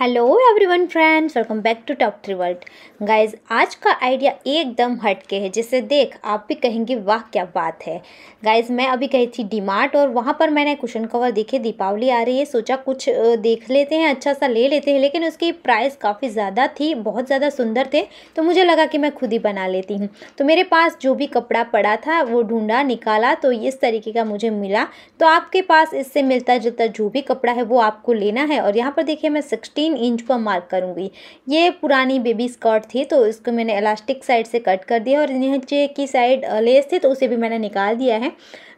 hello everyone friends welcome back to top three world guys आज का idea एकदम हटके है जिसे देख आप भी कहेंगे वाह क्या बात है गाइज मैं अभी गई थी डीमार्ट और वहाँ पर मैंने कुशन कवर देखे दीपावली आ रही है सोचा कुछ देख लेते हैं अच्छा सा ले लेते हैं लेकिन उसकी प्राइस काफ़ी ज़्यादा थी बहुत ज़्यादा सुंदर थे तो मुझे लगा कि मैं खुद ही बना लेती हूँ तो मेरे पास जो भी कपड़ा पड़ा था वो ढूँढा निकाला तो इस तरीके का मुझे मिला तो आपके पास इससे मिलता जुलता जो भी कपड़ा है वो आपको लेना है और यहाँ पर देखिए मैं सिक्सटी तीन इंच का मार्क करूँगी ये पुरानी बेबी स्कर्ट थी तो इसको मैंने इलास्टिक साइड से कट कर दिया और नीचे की साइड लेस थी तो उसे भी मैंने निकाल दिया है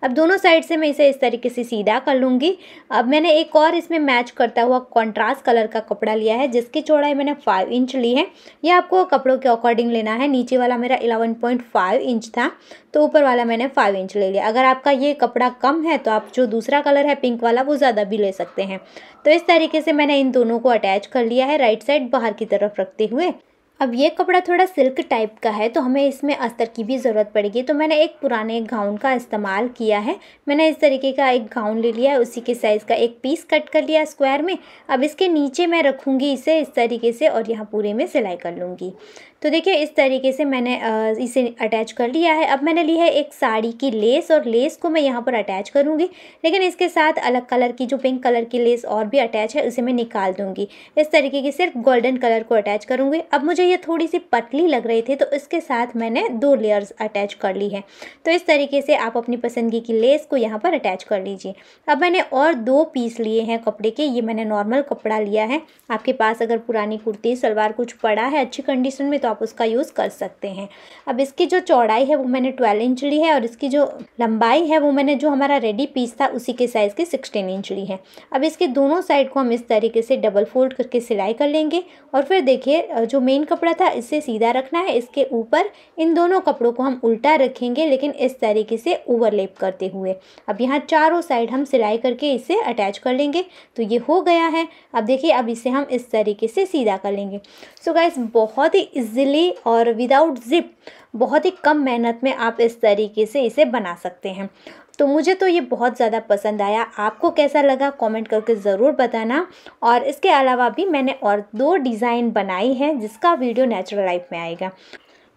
अब दोनों साइड से मैं इसे इस तरीके से सीधा कर लूँगी अब मैंने एक और इसमें मैच करता हुआ कॉन्ट्रास्ट कलर का कपड़ा लिया है जिसकी चौड़ाई मैंने फाइव इंच ली है यह आपको कपड़ों के अकॉर्डिंग लेना है नीचे वाला मेरा इलेवन पॉइंट फाइव इंच था तो ऊपर वाला मैंने फाइव इंच ले लिया अगर आपका ये कपड़ा कम है तो आप जो दूसरा कलर है पिंक वाला वो ज़्यादा भी ले सकते हैं तो इस तरीके से मैंने इन दोनों को अटैच कर लिया है राइट साइड बाहर की तरफ रखते हुए अब ये कपड़ा थोड़ा सिल्क टाइप का है तो हमें इसमें अस्तर की भी ज़रूरत पड़ेगी तो मैंने एक पुराने गाउन का इस्तेमाल किया है मैंने इस तरीके का एक गाउन ले लिया है उसी के साइज़ का एक पीस कट कर लिया स्क्वायर में अब इसके नीचे मैं रखूँगी इसे इस तरीके से और यहाँ पूरे में सिलाई कर लूँगी तो देखिए इस तरीके से मैंने इसे अटैच कर लिया है अब मैंने ली है एक साड़ी की लेस और लेस को मैं यहाँ पर अटैच करूँगी लेकिन इसके साथ अलग कलर की जो पिंक कलर की लेस और भी अटैच है उसे मैं निकाल दूँगी इस तरीके की सिर्फ गोल्डन कलर को अटैच करूँगी अब मुझे ये थोड़ी सी पतली लग रही थी तो इसके साथ मैंने दो लेयर्स अटैच कर ली है तो इस तरीके से आप अपनी पसंदगी की लेस को यहाँ पर अटैच कर लीजिए अब मैंने और दो पीस लिए हैं कपड़े के ये मैंने नॉर्मल कपड़ा लिया है आपके पास अगर पुरानी कुर्ती सलवार कुछ पड़ा है अच्छी कंडीशन में तो तो आप उसका यूज़ कर सकते हैं अब इसकी जो चौड़ाई है वो मैंने ट्वेल्व इंच ली है और इसकी जो लंबाई है वो मैंने जो हमारा रेडी पीस था उसी के साइज़ की सिक्सटीन इंच ली है अब इसके दोनों साइड को हम इस तरीके से डबल फोल्ड करके सिलाई कर लेंगे और फिर देखिए जो मेन कपड़ा था इसे सीधा रखना है इसके ऊपर इन दोनों कपड़ों को हम उल्टा रखेंगे लेकिन इस तरीके से ओवरलेप करते हुए अब यहाँ चारों साइड हम सिलाई करके इसे अटैच कर लेंगे तो ये हो गया है अब देखिए अब इसे हम इस तरीके से सीधा कर लेंगे सो so गाइस बहुत ही ईज़िली और विदाउट ज़िप बहुत ही कम मेहनत में आप इस तरीके से इसे बना सकते हैं तो मुझे तो ये बहुत ज़्यादा पसंद आया आपको कैसा लगा कमेंट करके ज़रूर बताना और इसके अलावा भी मैंने और दो डिज़ाइन बनाई हैं जिसका वीडियो नेचुरल लाइफ में आएगा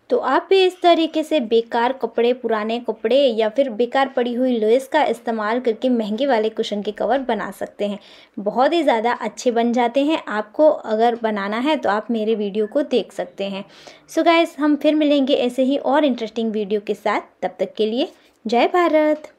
तो आप भी इस तरीके से बेकार कपड़े पुराने कपड़े या फिर बेकार पड़ी हुई लोइस का इस्तेमाल करके महंगे वाले कुशन के कवर बना सकते हैं बहुत ही ज़्यादा अच्छे बन जाते हैं आपको अगर बनाना है तो आप मेरे वीडियो को देख सकते हैं सो so गाइस हम फिर मिलेंगे ऐसे ही और इंटरेस्टिंग वीडियो के साथ तब तक के लिए जय भारत